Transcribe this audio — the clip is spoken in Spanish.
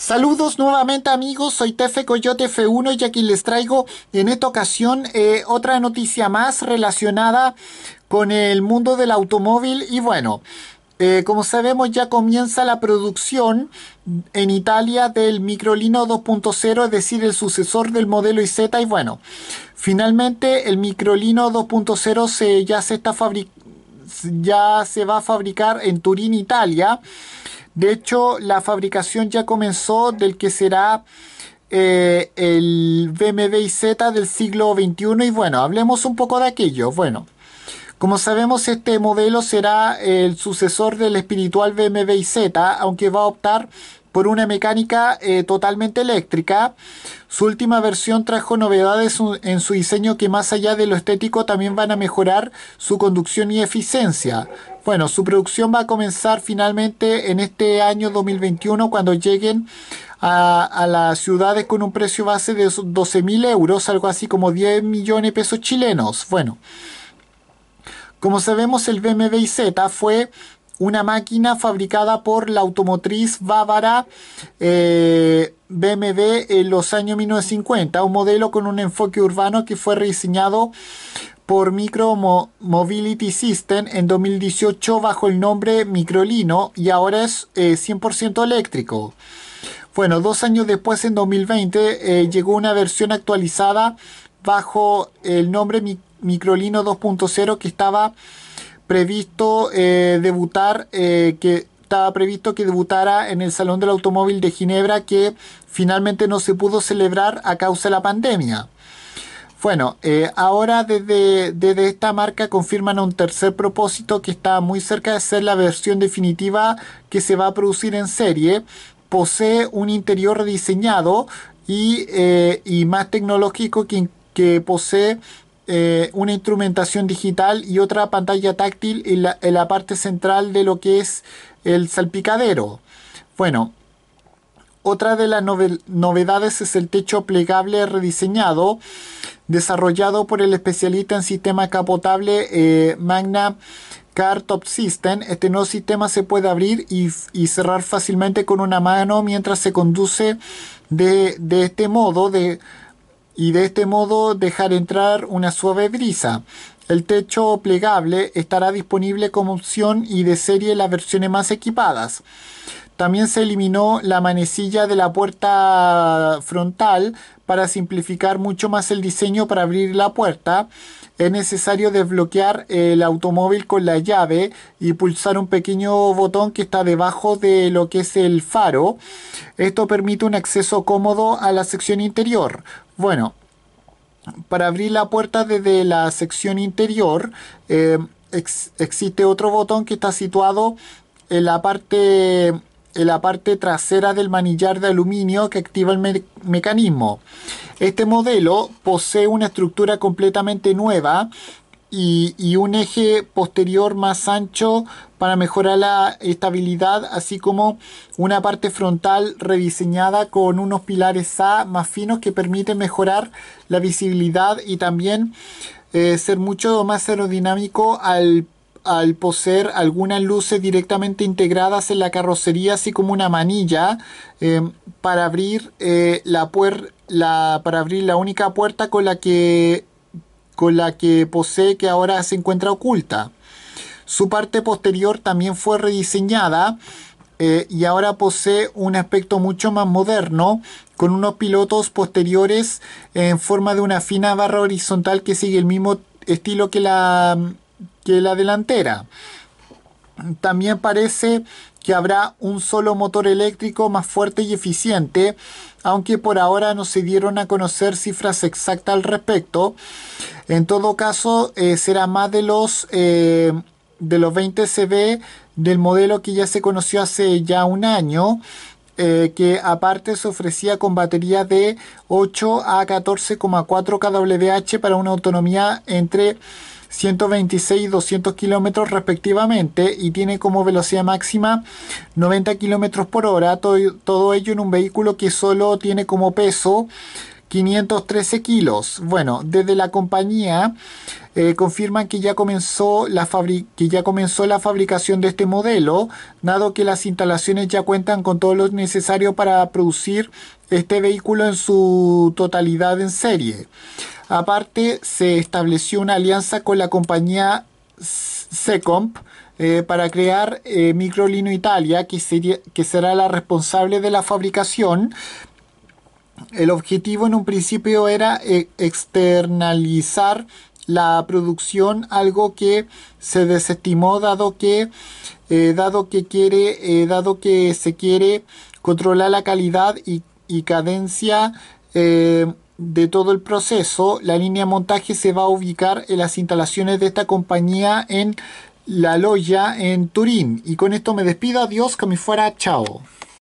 Saludos nuevamente amigos, soy Tefe Coyote F1 y aquí les traigo en esta ocasión eh, otra noticia más relacionada con el mundo del automóvil y bueno, eh, como sabemos ya comienza la producción en Italia del Microlino 2.0, es decir, el sucesor del modelo IZ y bueno, finalmente el Microlino 2.0 se, ya se está ya se va a fabricar en Turín, Italia. De hecho, la fabricación ya comenzó del que será eh, el BMW Z del siglo XXI y bueno, hablemos un poco de aquello. Bueno. Como sabemos, este modelo será el sucesor del espiritual BMW Z, aunque va a optar por una mecánica eh, totalmente eléctrica. Su última versión trajo novedades en su diseño que más allá de lo estético también van a mejorar su conducción y eficiencia. Bueno, su producción va a comenzar finalmente en este año 2021 cuando lleguen a, las ciudades con un precio base de 12.000 euros, algo así como 10 millones de pesos chilenos. Bueno. Como sabemos, el BMW Z fue una máquina fabricada por la automotriz bávara eh, BMW en los años 1950, un modelo con un enfoque urbano que fue rediseñado por Micro Mobility System en 2018 bajo el nombre Microlino y ahora es 100% eh, eléctrico. Bueno, dos años después, en 2020, eh, llegó una versión actualizada bajo el nombre Microlino Microlino 2.0 que estaba previsto eh, debutar, eh, que estaba previsto que debutara en el Salón del Automóvil de Ginebra que finalmente no se pudo celebrar a causa de la pandemia. Bueno, eh, ahora desde, desde, esta marca confirman un tercer propósito que está muy cerca de ser la versión definitiva que se va a producir en serie. Posee un interior rediseñado y, más tecnológico que, que posee eh, una instrumentación digital y otra pantalla táctil en la, en la, parte central de lo que es el salpicadero. Bueno, otra de las novedades es el techo plegable rediseñado, desarrollado por el especialista en sistema capotable eh, Magna Car Top System. Este nuevo sistema se puede abrir y, cerrar fácilmente con una mano mientras se conduce de, de este modo de y de este modo dejar entrar una suave brisa. El techo plegable estará disponible como opción y de serie en las versiones más equipadas. También se eliminó la manecilla de la puerta frontal para simplificar mucho más el diseño para abrir la puerta. Es necesario desbloquear el automóvil con la llave y pulsar un pequeño botón que está debajo de lo que es el faro. Esto permite un acceso cómodo a la sección interior. Bueno, para abrir la puerta desde la sección interior eh, existe otro botón que está situado en la parte en la parte trasera del manillar de aluminio que activa el mecanismo. Este modelo posee una estructura completamente nueva y, un eje posterior más ancho para mejorar la estabilidad, así como una parte frontal rediseñada con unos pilares A más finos que permiten mejorar la visibilidad y también eh, ser mucho más aerodinámico al al poseer algunas luces directamente integradas en la carrocería, así como una manilla em, para, abrir, eh, la la, para abrir la única puerta con la que con la que posee que ahora se encuentra oculta. Su parte posterior también fue rediseñada eh, y ahora posee un aspecto mucho más moderno, con unos pilotos posteriores en forma de una fina barra horizontal que sigue el mismo estilo que la la delantera. También parece que habrá un solo motor eléctrico más fuerte y eficiente, aunque por ahora no se dieron a conocer cifras exactas al respecto. En todo caso, eh, será más de los, eh, de los 20 CV del modelo que ya se conoció hace ya un año, eh, que aparte se ofrecía con batería de 8 a 14,4 kWh para una autonomía entre 126 y 200 kilómetros respectivamente y tiene como velocidad máxima 90 kilómetros por hora, todo, ello en un vehículo que solo tiene como peso 513 kilos. Bueno, desde la compañía eh, confirman que ya, comenzó la que ya comenzó la fabricación de este modelo, dado que las instalaciones ya cuentan con todo lo necesario para producir este vehículo en su totalidad en serie. Aparte, se estableció una alianza con la compañía Secomp eh, para crear eh, Microlino Italia, que, que será la responsable de la fabricación. El objetivo en un principio era eh, externalizar la producción, algo que se desestimó dado que, dado que quiere, dado que se quiere controlar la calidad y cadencia de todo el proceso, la línea de montaje se va a ubicar en las instalaciones de esta compañía en La Loya, en Turín. Y con esto me despido, adiós, que me fuera, chao.